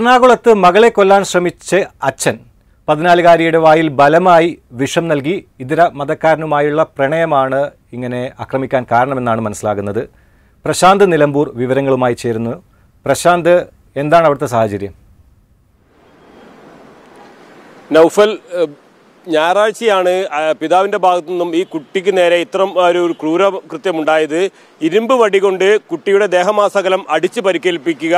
എറണാകുളത്ത് മകളെ കൊല്ലാൻ ശ്രമിച്ച അച്ഛൻ പതിനാലുകാരിയുടെ വായിൽ ബലമായി വിഷം നൽകി ഇതര മതക്കാരനുമായുള്ള പ്രണയമാണ് ഇങ്ങനെ ആക്രമിക്കാൻ കാരണമെന്നാണ് മനസ്സിലാകുന്നത് പ്രശാന്ത് നിലമ്പൂർ വിവരങ്ങളുമായി ചേരുന്നു പ്രശാന്ത് എന്താണ് അവിടുത്തെ സാഹചര്യം നൗഫൽ ഞായറാഴ്ചയാണ് പിതാവിൻ്റെ ഭാഗത്തു നിന്നും ഈ കുട്ടിക്ക് നേരെ ഇത്തരം ഒരു ക്രൂര കൃത്യമുണ്ടായത് ഇരുമ്പ് വടി കൊണ്ട് കുട്ടിയുടെ ദേഹമാസകലം അടിച്ചു പരിക്കേൽപ്പിക്കുക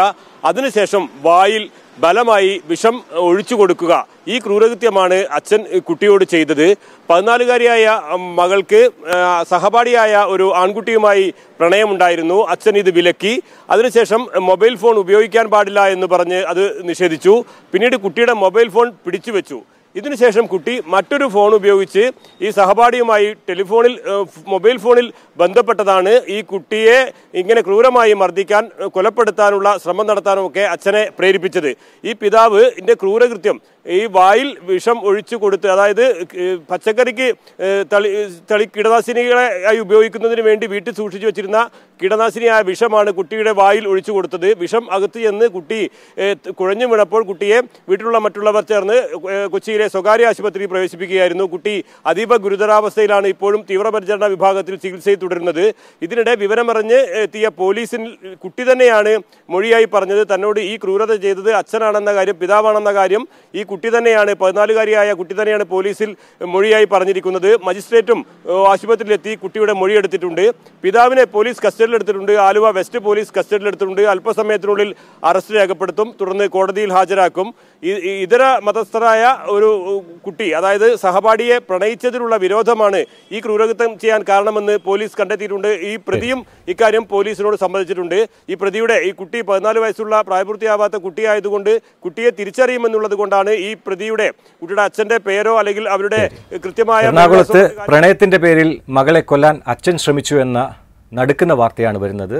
അതിനുശേഷം വായിൽ ബലമായി വിഷം ഒഴിച്ചു കൊടുക്കുക ഈ ക്രൂരകൃത്യമാണ് അച്ഛൻ കുട്ടിയോട് ചെയ്തത് പതിനാലുകാരിയായ മകൾക്ക് സഹപാഠിയായ ഒരു ആൺകുട്ടിയുമായി പ്രണയമുണ്ടായിരുന്നു അച്ഛൻ ഇത് വിലക്കി അതിനുശേഷം മൊബൈൽ ഫോൺ ഉപയോഗിക്കാൻ പാടില്ല എന്ന് പറഞ്ഞ് അത് നിഷേധിച്ചു പിന്നീട് കുട്ടിയുടെ മൊബൈൽ ഫോൺ പിടിച്ചു വെച്ചു ഇതിനുശേഷം കുട്ടി മറ്റൊരു ഫോൺ ഉപയോഗിച്ച് ഈ സഹപാഠിയുമായി ടെലിഫോണിൽ മൊബൈൽ ഫോണിൽ ബന്ധപ്പെട്ടതാണ് ഈ കുട്ടിയെ ഇങ്ങനെ ക്രൂരമായി മർദ്ദിക്കാൻ കൊലപ്പെടുത്താനുള്ള ശ്രമം നടത്താനുമൊക്കെ അച്ഛനെ പ്രേരിപ്പിച്ചത് ഈ പിതാവ് ഇതിൻ്റെ ക്രൂരകൃത്യം ഈ വായിൽ വിഷം ഒഴിച്ചു കൊടുത്ത് അതായത് പച്ചക്കറിക്ക് തളി തളി കീടനാശിനികളെ ആയി ഉപയോഗിക്കുന്നതിന് വേണ്ടി വീട്ടിൽ സൂക്ഷിച്ചു വെച്ചിരുന്ന കീടനാശിനിയായ വിഷമാണ് കുട്ടിയുടെ വായിൽ ഒഴിച്ചു കൊടുത്തത് വിഷം അകത്ത് ചെന്ന് കുട്ടി കുഴഞ്ഞു വീണപ്പോൾ കുട്ടിയെ വീട്ടിലുള്ള മറ്റുള്ളവർ ചേർന്ന് കൊച്ചിയിലെ സ്വകാര്യ ആശുപത്രിയിൽ പ്രവേശിപ്പിക്കുകയായിരുന്നു കുട്ടി അതീവ ഗുരുതരാവസ്ഥയിലാണ് ഇപ്പോഴും തീവ്രപരിചരണ വിഭാഗത്തിൽ ചികിത്സയിൽ തുടരുന്നത് ഇതിനിടെ വിവരമറിഞ്ഞ് എത്തിയ പോലീസിൽ കുട്ടി തന്നെയാണ് മൊഴിയായി പറഞ്ഞത് തന്നോട് ഈ ക്രൂരത ചെയ്തത് അച്ഛനാണെന്ന കാര്യം പിതാവാണെന്ന കാര്യം ഈ കുട്ടി കുട്ടി തന്നെയാണ് പതിനാലുകാരിയായ കുട്ടി തന്നെയാണ് പോലീസിൽ മൊഴിയായി പറഞ്ഞിരിക്കുന്നത് മജിസ്ട്രേറ്റും ആശുപത്രിയിലെത്തി കുട്ടിയുടെ എടുത്തിട്ടുണ്ട് പിതാവിനെ പോലീസ് കസ്റ്റഡിയിൽ എടുത്തിട്ടുണ്ട് ആലുവ വെസ്റ്റ് പോലീസ് കസ്റ്റഡിയിൽ എടുത്തിട്ടുണ്ട് അല്പസമയത്തിനുള്ളിൽ അറസ്റ്റ് രേഖപ്പെടുത്തും തുടർന്ന് കോടതിയിൽ ഹാജരാക്കും ഇതര മതസ്ഥരായ ഒരു കുട്ടി അതായത് സഹപാഠിയെ പ്രണയിച്ചതിലുള്ള വിരോധമാണ് ഈ ക്രൂരകൃത്യം ചെയ്യാൻ കാരണമെന്ന് പോലീസ് കണ്ടെത്തിയിട്ടുണ്ട് ഈ പ്രതിയും ഇക്കാര്യം പോലീസിനോട് സമ്മതിച്ചിട്ടുണ്ട് ഈ പ്രതിയുടെ ഈ കുട്ടി പതിനാല് വയസ്സുള്ള പ്രായപൂർത്തിയാവാത്ത കുട്ടിയായതുകൊണ്ട് കുട്ടിയെ തിരിച്ചറിയുമെന്നുള്ളത് കൊണ്ടാണ് ഈ പ്രതിയുടെ കുട്ടിയുടെ അച്ഛന്റെ പേരോ അല്ലെങ്കിൽ അവരുടെ കൃത്യമായ എറണാകുളത്ത് പ്രണയത്തിന്റെ പേരിൽ മകളെ കൊല്ലാൻ അച്ഛൻ ശ്രമിച്ചു എന്ന നടുക്കുന്ന വാർത്തയാണ് വരുന്നത്